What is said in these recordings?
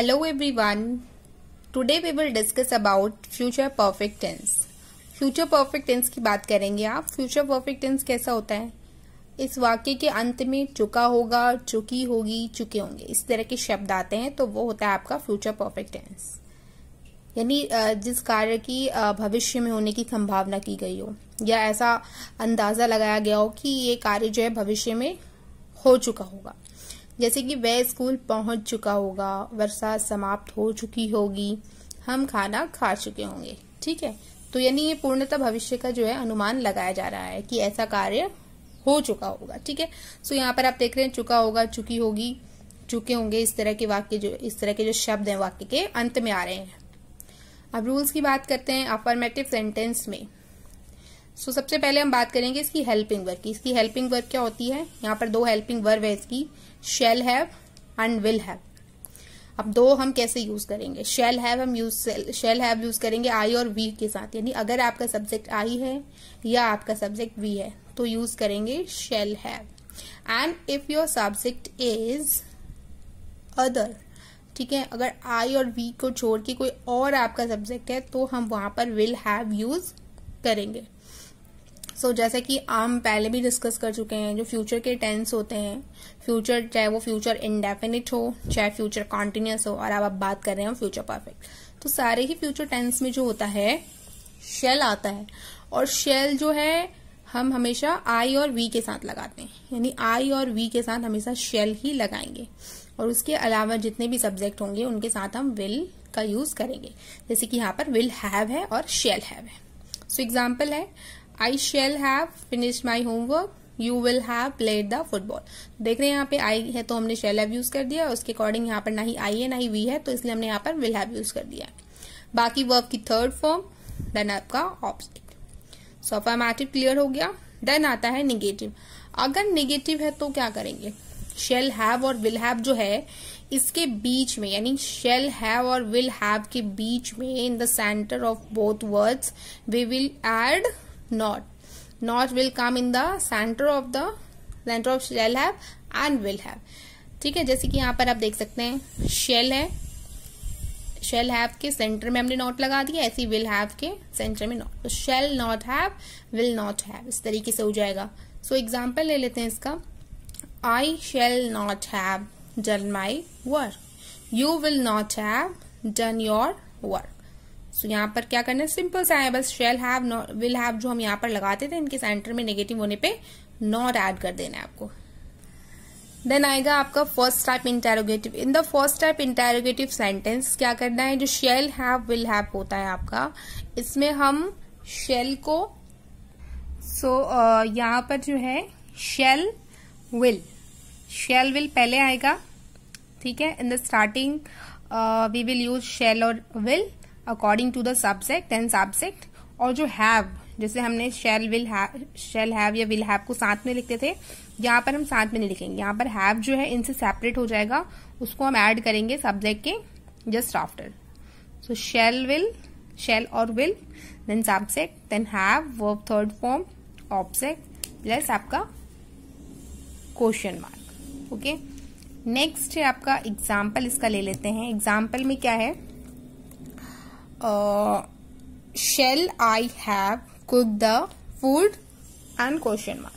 hello everyone today we will discuss about future perfect tense future perfect tense की बात करेंगे आप future perfect tense कैसा होता है इस वाक्य के अंत में चुका होगा चुकी होगी चुके होंगे इस तरह के शब्द आते हैं तो वो होता है आपका फ्यूचर परफेक्ट टेंस यानी जिस कार्य की भविष्य में होने की संभावना की गई हो या ऐसा अंदाजा लगाया गया हो कि ये कार्य जो है भविष्य में हो चुका होगा जैसे कि वह स्कूल पहुंच चुका होगा वर्षा समाप्त हो चुकी होगी हम खाना खा चुके होंगे ठीक है तो यानी ये पूर्णतः भविष्य का जो है अनुमान लगाया जा रहा है कि ऐसा कार्य हो चुका होगा ठीक है सो यहाँ पर आप देख रहे हैं चुका होगा चुकी होगी चुके होंगे इस तरह के वाक्य जो इस तरह के जो शब्द हैं वाक्य के अंत में आ रहे हैं अब रूल्स की बात करते हैं अफर्मेटिव सेंटेंस में सो so, सबसे पहले हम बात करेंगे इसकी हेल्पिंग वर्क की इसकी हेल्पिंग वर्क क्या होती है यहाँ पर दो हेल्पिंग वर्ब है इसकी shall have and will have अब दो हम कैसे यूज करेंगे शेल हैव हम यूज शेल हैव यूज करेंगे आई और वी के साथ यानी अगर आपका सब्जेक्ट आई है या आपका सब्जेक्ट वी है तो यूज करेंगे shall have and if your subject is other ठीक है अगर आई और वी को छोड़ के कोई और आपका सब्जेक्ट है तो हम वहां पर विल हैव यूज करेंगे सो so, जैसे कि हम पहले भी डिस्कस कर चुके हैं जो फ्यूचर के टेंस होते हैं फ्यूचर चाहे वो फ्यूचर इनडेफिनिट हो चाहे फ्यूचर कॉन्टिन्यूस हो और अब आप बात कर रहे हैं फ्यूचर परफेक्ट तो सारे ही फ्यूचर टेंस में जो होता है शेल आता है और शेल जो है हम हमेशा आई और वी के साथ लगाते हैं यानी आई और वी के साथ हमेशा शेल ही लगाएंगे और उसके अलावा जितने भी सब्जेक्ट होंगे उनके साथ हम विल का यूज करेंगे जैसे कि यहाँ पर विल हैव है और शेल हैव है सो so, एग्जाम्पल है I shall have finish my homework you will have played the football देख रहे हैं यहाँ पे आई है तो हमने शेल हैव यूज कर दिया उसके अकॉर्डिंग यहाँ पर ना ही आई है ना ही वी है तो इसलिए हमने यहाँ पर विल हैव यूज कर दिया है बाकी वर्क की थर्ड फॉर्म देन आपका ऑब्जेक्ट सो अफर्मेटिव क्लियर हो गया देन आता है निगेटिव अगर निगेटिव है तो क्या करेंगे शेल हैव और विल हैव जो है इसके बीच में यानी शेल हैव और विल हैव के बीच में in the centre of both words we will add not not will come in the center of the center of shall have and will have ठीक है जैसे कि यहाँ पर आप देख सकते हैं शेल है शेल हैव के सेंटर में हमने नॉट लगा दिया ऐसी विल हैव के सेंटर में नॉट तो shall not have will not have इस तरीके से हो जाएगा सो so, एग्जाम्पल ले लेते हैं इसका I shall not have done my work you will not have done your work so so, यहाँ पर क्या करना है सिंपल सा है बस शेल हैव विल हैव जो हम यहाँ पर लगाते थे इनके सेंटर में नेगेटिव होने पे नॉट ऐड कर देना है आपको देन आएगा आपका first type interrogative in the first type interrogative sentence क्या करना है जो शेल हैव विल हैव होता है आपका इसमें हम शेल को सो so, uh, यहाँ पर जो है शेल विल शेल विल पहले आएगा ठीक है in the starting we will use shall और will according to the subject and subject और जो हैव जैसे हमने शेल विल शेल हैव या विल हैव को साथ में लिखते थे यहाँ पर हम साथ में नहीं लिखेंगे यहाँ पर हैव जो है इनसे सेपरेट हो जाएगा उसको हम ऐड करेंगे सब्जेक्ट के just after so shall will shall और will then subject then have verb third form object plus आपका क्वेश्चन मार्क ओके नेक्स्ट है आपका एग्जाम्पल इसका ले लेते हैं एग्जाम्पल में क्या है shall uh, shall I have cooked the food and question mark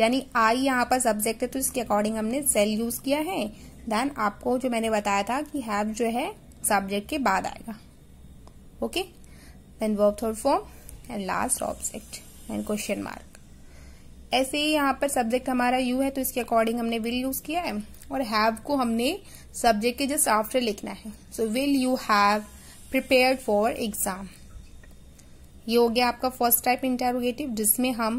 यानी आई यहाँ पर सब्जेक्ट है तो इसके अकॉर्डिंग हमने सेल यूज किया है देन आपको जो मैंने बताया था कि हैव जो है सब्जेक्ट के बाद आएगा okay then verb third form and last object and question mark ऐसे ही यहाँ पर सब्जेक्ट हमारा यू है तो इसके अकॉर्डिंग हमने विल यूज किया है और हैव को हमने सब्जेक्ट के जस्ट आफ्टर लिखना है so will you have prepared for exam ये हो गया आपका फर्स्ट टाइप इंटेरोगेटिव जिसमें हम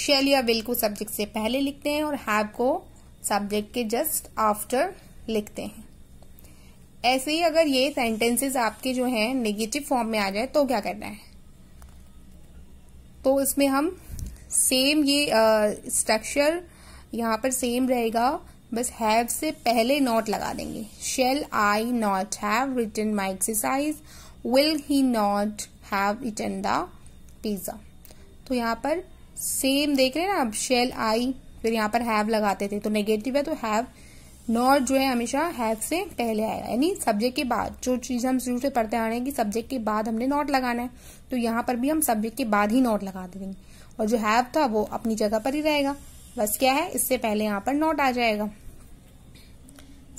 शेल या विल को सब्जेक्ट से पहले लिखते हैं और हैव को सब्जेक्ट के जस्ट आफ्टर लिखते हैं ऐसे ही अगर ये सेंटेंसेस आपके जो हैं नेगेटिव फॉर्म में आ जाए तो क्या करना है तो इसमें हम सेम ये स्ट्रक्चर uh, यहां पर सेम रहेगा बस हैव से पहले नॉट लगा देंगे shall I not have return my exercise will he not have return the pizza तो यहाँ पर सेम देख रहे हैं ना अब शेल आई फिर यहाँ पर हैव लगाते थे तो नेगेटिव है तो हैव नॉट जो है हमेशा हैव से पहले आएगा यानी सब्जेक्ट के बाद जो चीज़ हम शुरू से पढ़ते आ रहे हैं कि सब्जेक्ट के बाद हमने नॉट लगाना है तो यहाँ पर भी हम सब्जेक्ट के बाद ही नॉट लगा देंगे और जो हैव था वो अपनी जगह पर ही रहेगा बस क्या है इससे पहले यहाँ पर नॉट आ जाएगा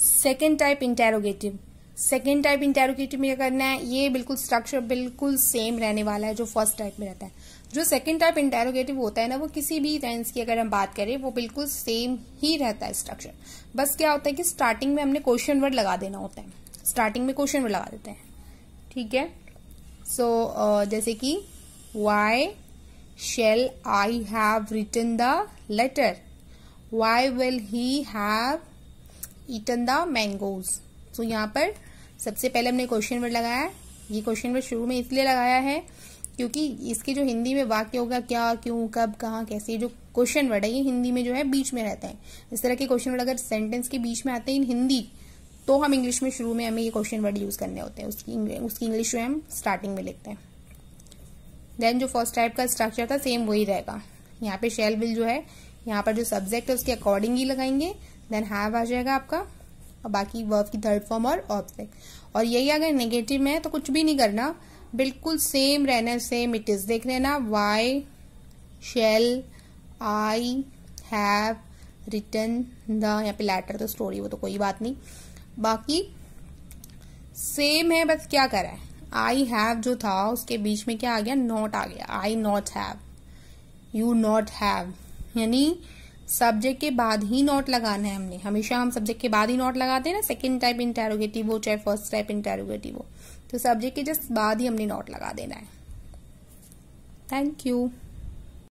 second type interrogative second type interrogative में करना है ये बिल्कुल स्ट्रक्चर बिल्कुल सेम रहने वाला है जो फर्स्ट टाइप में रहता है जो सेकेंड टाइप इंटेरोगेटिव होता है ना वो किसी भी टेंस की अगर हम बात करें वो बिल्कुल सेम ही रहता है स्ट्रक्चर बस क्या होता है कि स्टार्टिंग में हमने क्वेश्चन वर्ड लगा देना होता है स्टार्टिंग में क्वेश्चन वर्ड लगा देते हैं ठीक है सो so, uh, जैसे कि why shall I have return the letter why will he have eaten the mangoes तो यहाँ पर सबसे पहले हमने क्वेश्चन वर्ड लगाया है ये क्वेश्चन वर्ड शुरू में इसलिए लगाया है क्योंकि इसके जो हिंदी में वाक्य होगा क्या क्यों कब कहाँ कैसे जो क्वेश्चन वर्ड है ये हिंदी में जो है बीच में रहते हैं इस तरह के क्वेश्चन वर्ड अगर सेंटेंस के बीच में आते हैं इन हिंदी तो हम इंग्लिश में शुरू में हमें ये क्वेश्चन वर्ड यूज करने होते हैं उसकी उसकी इंग्लिश जो हम स्टार्टिंग में लिखते हैं देन जो फर्स्ट टाइप का स्ट्रक्चर था सेम वही रहेगा यहाँ पे शेल बिल जो है यहाँ पर जो सब्जेक्ट है उसके अकॉर्डिंग ही लगाएंगे देन हैव आ जाएगा आपका और बाकी वर्ब की थर्ड फॉर्म और ऑब्जेक्ट और यही अगर नेगेटिव में है तो कुछ भी नहीं करना बिल्कुल सेम रहना सेम इट इज देख लेना why shall I have return the यहाँ पे लेटर तो स्टोरी वो तो कोई बात नहीं बाकी सेम है बस क्या करा है आई हैव जो था उसके बीच में क्या आ गया नॉट आ गया I not have you not have यानी सब्जेक्ट के बाद ही नोट लगाना है हमने हमेशा हम सब्जेक्ट के बाद ही नोट लगाते हैं ना सेकेंड टाइप इंटेरोगेटिव हो चाहे फर्स्ट टाइप इंटेरोगेटिव हो तो सब्जेक्ट के जस्ट बाद ही हमने नोट लगा देना है थैंक यू